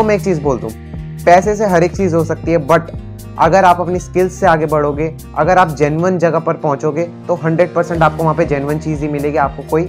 आपको मैं एक चीज़ बोल दूँ पैसे से हर एक चीज़ हो सकती है बट अगर आप अपनी स्किल्स से आगे बढ़ोगे अगर आप जेनवन जगह पर पहुंचोगे तो 100 परसेंट आपको वहां पे जेनवन चीज़ ही मिलेगी आपको कोई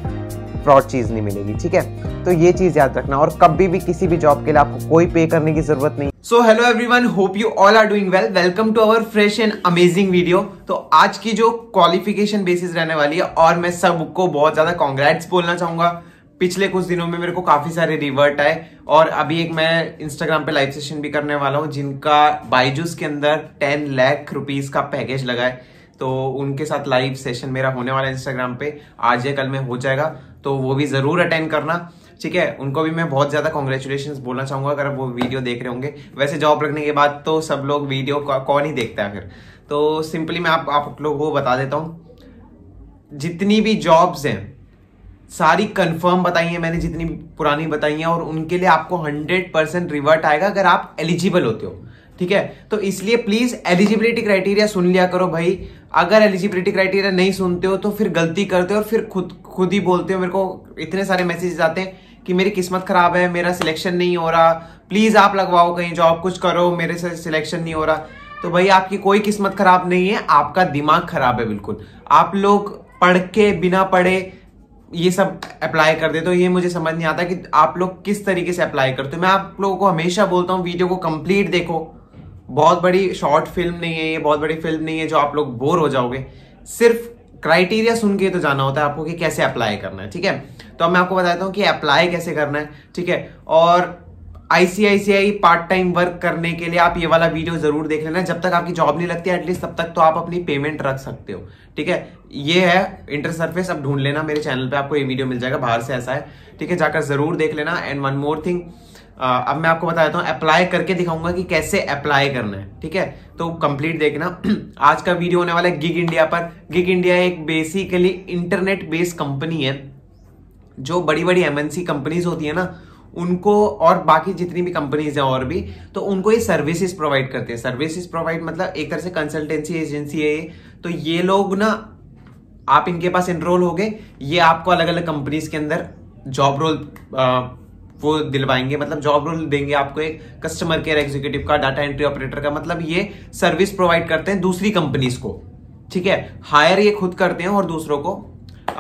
फ्रॉड चीज़ नहीं मिलेगी ठीक है तो ये चीज़ याद रखना और कभी भी किसी भी जॉब के लिए आपको कोई पे करने की जरूरत नहीं so hello everyone hope you all are doing well welcome to our fresh and amazing video तो आज की जो क्वालिफिकेशन बेसिस रहने वाली है और मैं सबको बहुत ज़्यादा कॉन्ग्रेट्स बोलना चाहूंगा पिछले कुछ दिनों में मेरे को काफी सारे रिवर्ट आए और अभी एक मैं इंस्टाग्राम पे लाइव सेशन भी करने वाला हूँ जिनका बाइजूस के अंदर टेन लैख रुपीज का पैकेज लगा है तो उनके साथ लाइव सेशन मेरा होने वाला है इंस्टाग्राम पे आज या कल में हो जाएगा तो वो भी जरूर अटेंड करना ठीक है उनको भी मैं बहुत ज़्यादा कॉन्ग्रेचुलेशन बोलना चाहूंगा अगर वो वीडियो देख रहे होंगे वैसे जॉब रखने के बाद तो सब लोग वीडियो कौन ही देखता है फिर तो सिंपली मैं आप आप लोगों को बता देता हूँ जितनी भी जॉब्स हैं सारी कंफर्म बताई है मैंने जितनी पुरानी बताई है और उनके लिए आपको हंड्रेड परसेंट रिवर्ट आएगा अगर आप एलिजिबल होते हो ठीक है तो इसलिए प्लीज एलिजिबिलिटी क्राइटेरिया सुन लिया करो भाई अगर एलिजिबिलिटी क्राइटेरिया नहीं सुनते हो तो फिर गलती करते हो और फिर खुद खुद ही बोलते हो मेरे को इतने सारे मैसेजेस आते हैं कि मेरी किस्मत खराब है मेरा सिलेक्शन नहीं हो रहा प्लीज आप लगवाओ कहीं जॉब कुछ करो मेरे से सिलेक्शन नहीं हो रहा तो भाई आपकी कोई किस्मत खराब नहीं है आपका दिमाग खराब है बिल्कुल आप लोग पढ़ के बिना पढ़े ये सब अप्लाई कर देते हो ये मुझे समझ नहीं आता कि आप लोग किस तरीके से अप्लाई करते हो मैं आप लोगों को हमेशा बोलता हूँ वीडियो को कंप्लीट देखो बहुत बड़ी शॉर्ट फिल्म नहीं है ये बहुत बड़ी फिल्म नहीं है जो आप लोग बोर हो जाओगे सिर्फ क्राइटेरिया सुन के तो जाना होता है आपको कि कैसे अप्लाई करना है ठीक है तो अब मैं आपको बताता हूँ कि अप्लाई कैसे करना है ठीक है और आईसीआईसीआई पार्ट टाइम वर्क करने के लिए आप ये वाला वीडियो जरूर देख लेना जब तक आपकी जॉब नहीं लगती है एटलीस्ट तब तक तो आप अपनी पेमेंट रख सकते हो ठीक है ये है इंटर सर्फेस अब ढूंढ लेना मेरे चैनल पे आपको ये वीडियो मिल जाएगा बाहर से ऐसा है ठीक है जाकर जरूर देख लेना एंड वन मोर थिंग अब मैं आपको बता देता हूँ अप्लाई करके दिखाऊंगा कि कैसे अप्लाई करना है ठीक है तो कंप्लीट देखना आज का वीडियो होने वाला है गिग इंडिया पर गिग इंडिया एक बेसिकली इंटरनेट बेस्ड कंपनी है जो बड़ी बड़ी एमएनसी कंपनीज होती है ना उनको और बाकी जितनी भी कंपनीज हैं और भी तो उनको ये सर्विसेज प्रोवाइड करते हैं सर्विसेज प्रोवाइड मतलब एक तरह से कंसल्टेंसी एजेंसी है ये तो ये लोग ना आप इनके पास एनरोल हो गए ये आपको अलग अलग कंपनीज के अंदर जॉब रोल वो दिलवाएंगे मतलब जॉब रोल देंगे आपको एक कस्टमर केयर एग्जीक्यूटिव का डाटा एंट्री ऑपरेटर का मतलब ये सर्विस प्रोवाइड करते हैं दूसरी कंपनीज को ठीक है हायर ये खुद करते हैं और दूसरों को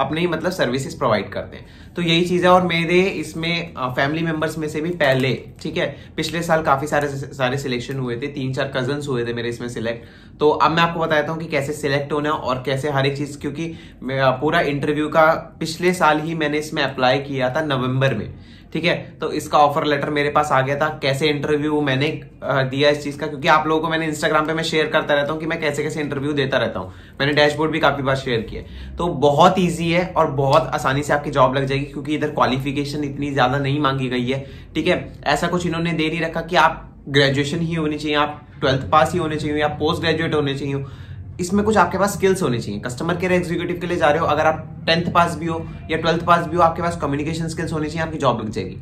अपने ही मतलब सर्विसेज प्रोवाइड करते हैं तो यही चीज़ है और मेरे इसमें फैमिली मेंबर्स में से भी पहले ठीक है पिछले साल काफ़ी सारे सारे सिलेक्शन हुए थे तीन चार कजन हुए थे मेरे इसमें सिलेक्ट तो अब मैं आपको बताता हूँ कि कैसे सिलेक्ट होना और कैसे हर एक चीज़ क्योंकि पूरा इंटरव्यू का पिछले साल ही मैंने इसमें अप्लाई किया था नवम्बर में ठीक है तो इसका ऑफर लेटर मेरे पास आ गया था कैसे इंटरव्यू मैंने दिया इस चीज का क्योंकि आप लोगों को मैंने इंस्टाग्राम पे मैं शेयर करता रहता हूँ कि मैं कैसे कैसे इंटरव्यू देता रहता हूँ मैंने डैशबोर्ड भी काफी बार शेयर किया तो बहुत ईजी है और बहुत आसानी से आपकी जॉब लग जाएगी क्योंकि इधर क्वालिफिकेशन इतनी ज्यादा नहीं मांगी गई है ठीक है ऐसा कुछ इन्होंने दे नहीं रखा कि आप ग्रेजुएशन ही होनी चाहिए आप ट्वेल्थ पास ही होने चाहिए या पोस्ट ग्रेजुएट होने चाहिए इसमें कुछ आपके पास स्किल्स होने चाहिए कस्टमर केयर एग्जीक्यूटिव के लिए जा रहे हो अगर आप टेंथ पास भी हो या ट्वेल्थ पास भी हो आपके पास कम्युनिकेशन स्किल्स होनी चाहिए आपकी जॉब लग जाएगी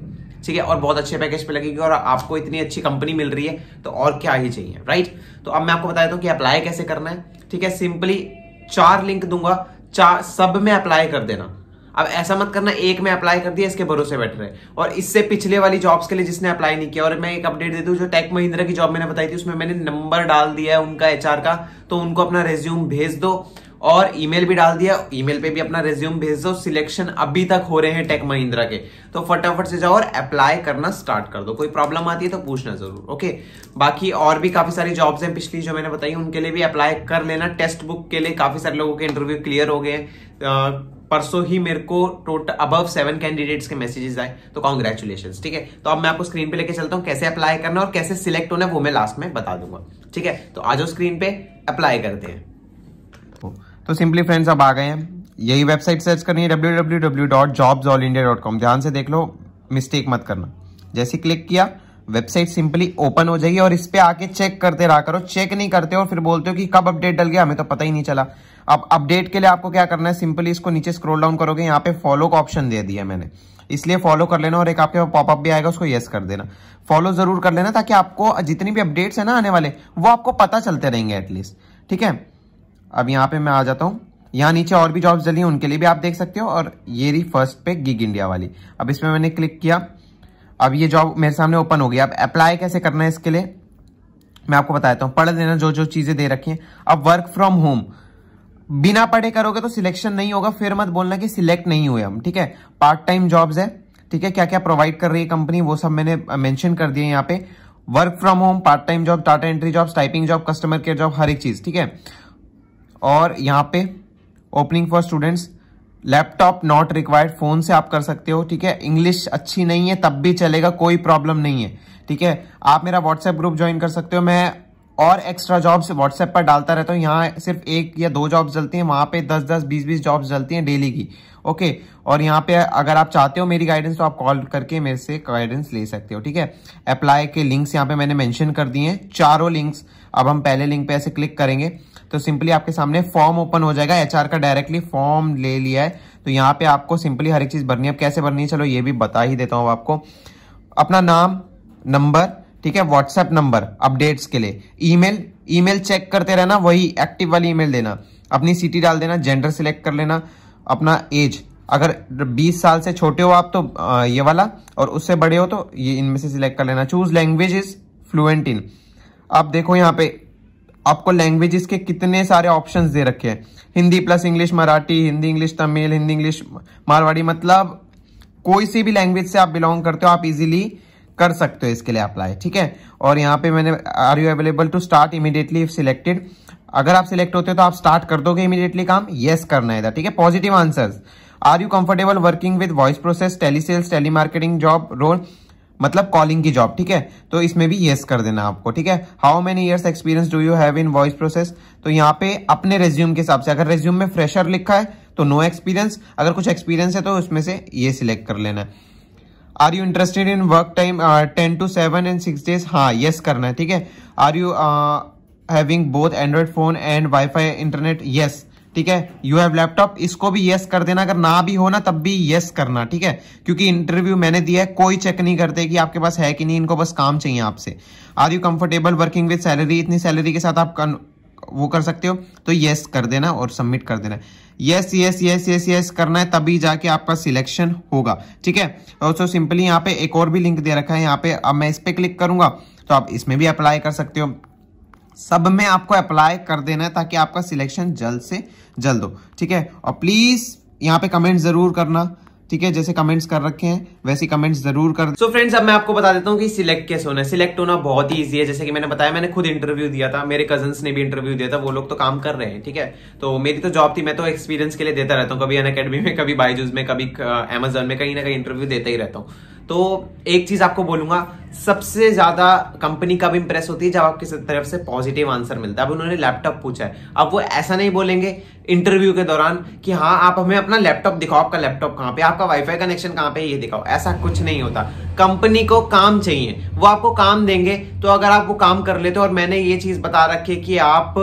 ठीक है और बहुत अच्छे पैकेज पे लगेगी और आपको इतनी अच्छी कंपनी मिल रही है तो और क्या ही चाहिए राइट तो अब मैं आपको बता देता हूँ कि अप्लाई कैसे करना है ठीक है सिंपली चार लिंक दूंगा चार सब में अप्लाई कर देना अब ऐसा मत करना एक में अप्लाई कर दिया इसके भरोसे बैठ रहे और इससे पिछले वाली जॉब्स के लिए जिसने अप्लाई नहीं किया और मैं एक अपडेट दे दू जो टेक महिंद्रा की जॉब मैंने बताई थी उसमें मैंने नंबर डाल दिया है उनका एच का तो उनको अपना रेज्यूम भेज दो और ईमेल भी डाल दिया ईमेल पे भी अपना रेज्यूम भेज दो सिलेक्शन अभी तक हो रहे हैं टेक महिंद्रा के तो फटाफट से जाओ और अप्लाई करना स्टार्ट कर दो कोई प्रॉब्लम आती है तो पूछना जरूर ओके बाकी और भी काफी सारी जॉब्स हैं पिछली जो मैंने बताई उनके लिए भी अप्लाई कर लेना टेस्ट बुक के लिए काफी सारे लोगों के इंटरव्यू क्लियर हो गए परसों ही मेरे को टोटल अबव सेवन कैंडिडेट्स के मैसेजेस आए तो कॉन्ग्रेचुलेशन ठीक है तो अब मैं आपको स्क्रीन पे लेके चलता हूँ कैसे अप्लाई करना और कैसे सिलेक्ट होना है वो मैं लास्ट में बता दूंगा ठीक है तो आ जाओ स्क्रीन पे अप्लाई करते हैं तो सिंपली तो फ्रेंड्स अब आ गए हैं यही वेबसाइट सर्च करनी है www.jobsallindia.com ध्यान से देख लो मिस्टेक मत करना जैसे क्लिक किया वेबसाइट सिंपली ओपन हो जाएगी और इस पर आके चेक करते रहा करो चेक नहीं करते और फिर बोलते हो कि कब अपडेट डल गया हमें तो पता ही नहीं चला अब अपडेट के लिए आपको क्या करना है सिंपली इसको नीचे स्क्रोल डाउन करोगे यहाँ पे फॉलो का ऑप्शन दे दिया मैंने इसलिए फॉलो कर लेना और एक आपके पास पॉपअप भी आएगा उसको येस कर देना फॉलो जरूर कर लेना ताकि आपको जितनी भी अपडेट्स है ना आने वाले वो आपको पता चलते रहेंगे एटलीस्ट ठीक है अब यहाँ पे मैं आ जाता हूँ यहाँ नीचे और भी जॉब्स डली हैं उनके लिए भी आप देख सकते हो और ये रही फर्स्ट पे गिग इंडिया वाली अब इसमें मैंने क्लिक किया अब ये जॉब मेरे सामने ओपन हो गई अब अप्लाई कैसे करना है इसके लिए मैं आपको बताता हूँ पढ़ लेना जो जो चीज़ें दे रखी हैं अब वर्क फ्रॉम होम बिना पढ़े करोगे तो सिलेक्शन नहीं होगा फिर मत बोलना कि सिलेक्ट नहीं हुए हम ठीक है पार्ट टाइम जॉब्स है ठीक है क्या क्या प्रोवाइड कर रही है कंपनी वो सब मैंने मेंशन कर दिया यहाँ पे work from home part time job data entry job typing job customer care job हर एक चीज ठीक है और यहाँ पे opening for students laptop not required phone से आप कर सकते हो ठीक है इंग्लिश अच्छी नहीं है तब भी चलेगा कोई प्रॉब्लम नहीं है ठीक है आप मेरा व्हाट्सएप ग्रुप ज्वाइन कर सकते हो मैं और एक्स्ट्रा जॉब्स व्हाट्सएप पर डालता रहता हूँ यहाँ सिर्फ एक या दो जॉब्स जलती हैं वहाँ पे दस दस बीस बीस जॉब्स जलती हैं डेली की ओके और यहाँ पे अगर आप चाहते हो मेरी गाइडेंस तो आप कॉल करके मेरे से गाइडेंस ले सकते हो ठीक है अप्लाई के लिंक्स यहाँ पे मैंने मेंशन कर दिए हैं चारों लिंक्स अब हम पहले लिंक पे ऐसे क्लिक करेंगे तो सिंपली आपके सामने फॉर्म ओपन हो जाएगा एचआर का डायरेक्टली फॉर्म ले लिया है तो यहाँ पे आपको सिंपली हर एक चीज़ भरनी है अब कैसे भरनी है चलो ये भी बता ही देता हूँ आपको अपना नाम नंबर ठीक है व्हाट्सएप नंबर अपडेट्स के लिए ईमेल ईमेल चेक करते रहना वही एक्टिव वाली ईमेल देना अपनी सिटी डाल देना जेंडर सिलेक्ट कर लेना अपना एज अगर 20 साल से छोटे हो आप तो ये वाला और उससे बड़े हो तो ये इनमें से सिलेक्ट कर लेना choose language is fluent in आप देखो यहाँ पे आपको लैंग्वेजेस के कितने सारे ऑप्शंस दे रखे हैं Hindi plus English Marathi Hindi English Tamil Hindi English Marwari मतलब कोई सी भी लैंग्वेज से आप बिलोंग करते हो आप इजीली कर सकते हो इसके लिए अप्लाई ठीक है और यहाँ पे मैंने are you available to start immediately if selected अगर आप सिलेक्ट होते हो तो आप स्टार्ट कर दोगे इमीडिएटली काम येस yes करना है ठीक है positive answers are you comfortable working with voice process telesales telemarketing job role मतलब कॉलिंग की जॉब ठीक है तो इसमें भी येस कर देना आपको ठीक है how many years experience do you have in voice process तो यहाँ पे अपने रेज्यूम के हिसाब से अगर रेज्यूम में फ्रेशर लिखा है तो नो एक्सपीरियंस अगर कुछ एक्सपीरियंस है तो उसमें से ये सिलेक्ट कर लेना है are you interested in work time ten to seven and six days हाँ येस करना है ठीक है are you having both android phone and wifi internet yes ठीक है यू हैव लैपटॉप इसको भी येस कर देना अगर ना भी हो ना तब भी येस करना ठीक है क्योंकि इंटरव्यू मैंने दिया है कोई चेक नहीं करते कि आपके पास है कि नहीं इनको बस काम चाहिए आपसे are you comfortable working with salary इतनी सैलरी के साथ आप वो कर सकते हो तो येस कर देना और सबमिट कर देना yes yes yes yes yes करना है तभी जाके आपका सिलेक्शन होगा ठीक है और सो सिंपली यहाँ पे एक और भी लिंक दे रखा है यहाँ पे अब मैं इस पर क्लिक करूंगा तो आप इसमें भी अप्लाई कर सकते हो सब में आपको अप्लाई कर देना है ताकि आपका सिलेक्शन जल्द से जल्द हो ठीक है और प्लीज़ यहाँ पे कमेंट ज़रूर करना ठीक है जैसे कमेंट्स कर रखे हैं वैसे कमेंट्स जरूर कर सो so फ्रेंड्स अब मैं आपको बता देता हूँ कि सिलेक्ट कैसे होना है सिलेक्ट होना बहुत ही ईजी है जैसे कि मैंने बताया मैंने खुद इंटरव्यू दिया था मेरे कजन ने भी इंटरव्यू दिया था वो लोग तो काम कर रहे हैं ठीक है तो मेरी तो जॉब थी मैं तो एक्सपीरियंस के लिए देता रहता हूँ कभी अन अकेडमी में कभी बाइजूज में कभी अमेजोन में कहीं ना कहीं इंटरव्यू देता ही रहता हूँ तो एक चीज आपको बोलूंगा सबसे ज्यादा कंपनी कब इंप्रेस होती है जब आपके तरफ से पॉजिटिव आंसर मिलता है अब उन्होंने लैपटॉप पूछा है अब वो ऐसा नहीं बोलेंगे इंटरव्यू के दौरान कि हाँ आप हमें अपना लैपटॉप दिखाओ आपका लैपटॉप कहाँ पे आपका वाईफाई कनेक्शन कहाँ पे ये दिखाओ ऐसा कुछ नहीं होता कंपनी को काम चाहिए वो आपको काम देंगे तो अगर आपको काम कर लेते हो और मैंने ये चीज बता रखी है कि आप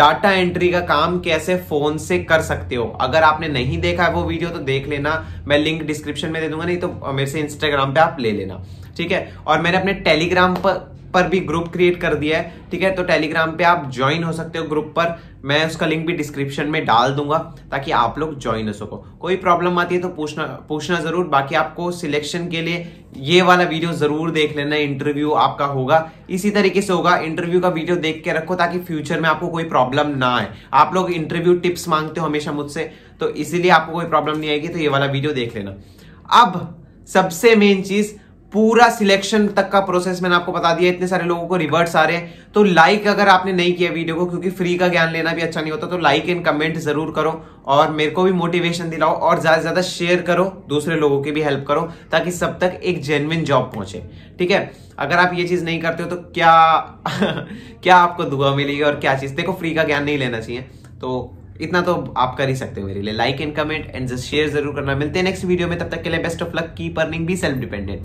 डाटा एंट्री का काम कैसे फोन से कर सकते हो अगर आपने नहीं देखा है वो वीडियो तो देख लेना मैं लिंक डिस्क्रिप्शन में दे दूंगा नहीं तो मेरे से इंस्टाग्राम पे आप ले लेना ठीक है और मैंने अपने टेलीग्राम पर पर भी ग्रुप क्रिएट कर दिया है ठीक है तो टेलीग्राम पे आप ज्वाइन हो सकते हो ग्रुप पर मैं उसका लिंक भी डिस्क्रिप्शन में डाल दूंगा ताकि आप लोग ज्वाइन हो सको कोई प्रॉब्लम आती है तो पूछना पूछना ज़रूर बाकी आपको सिलेक्शन के लिए ये वाला वीडियो ज़रूर देख लेना इंटरव्यू आपका होगा इसी तरीके से होगा इंटरव्यू का वीडियो देख के रखो ताकि फ्यूचर में आपको कोई प्रॉब्लम ना आए आप लोग इंटरव्यू टिप्स मांगते हो हमेशा मुझसे तो इसीलिए आपको कोई प्रॉब्लम नहीं आएगी तो ये वाला वीडियो देख लेना अब सबसे मेन चीज़ पूरा सिलेक्शन तक का प्रोसेस मैंने आपको बता दिया इतने सारे लोगों को रिवर्ट्स आ रहे हैं तो लाइक अगर आपने नहीं किया वीडियो को क्योंकि फ्री का ज्ञान लेना भी अच्छा नहीं होता तो लाइक एंड कमेंट जरूर करो और मेरे को भी मोटिवेशन दिलाओ और ज्यादा से ज्यादा शेयर करो दूसरे लोगों की भी हेल्प करो ताकि सब तक एक जेनविन जॉब पहुंचे ठीक है अगर आप ये चीज नहीं करते हो तो क्या क्या आपको दुआ मिलेगी और क्या चीज देखो फ्री का ज्ञान नहीं लेना चाहिए तो इतना तो आप कर ही सकते हो मेरे लिए like and comment and just share जरूर करना मिलते हैं नेक्स्ट वीडियो में तब तक के लिए बेस्ट ऑफ लक की अर्निंग भी सेल्फ डिपेंडेंट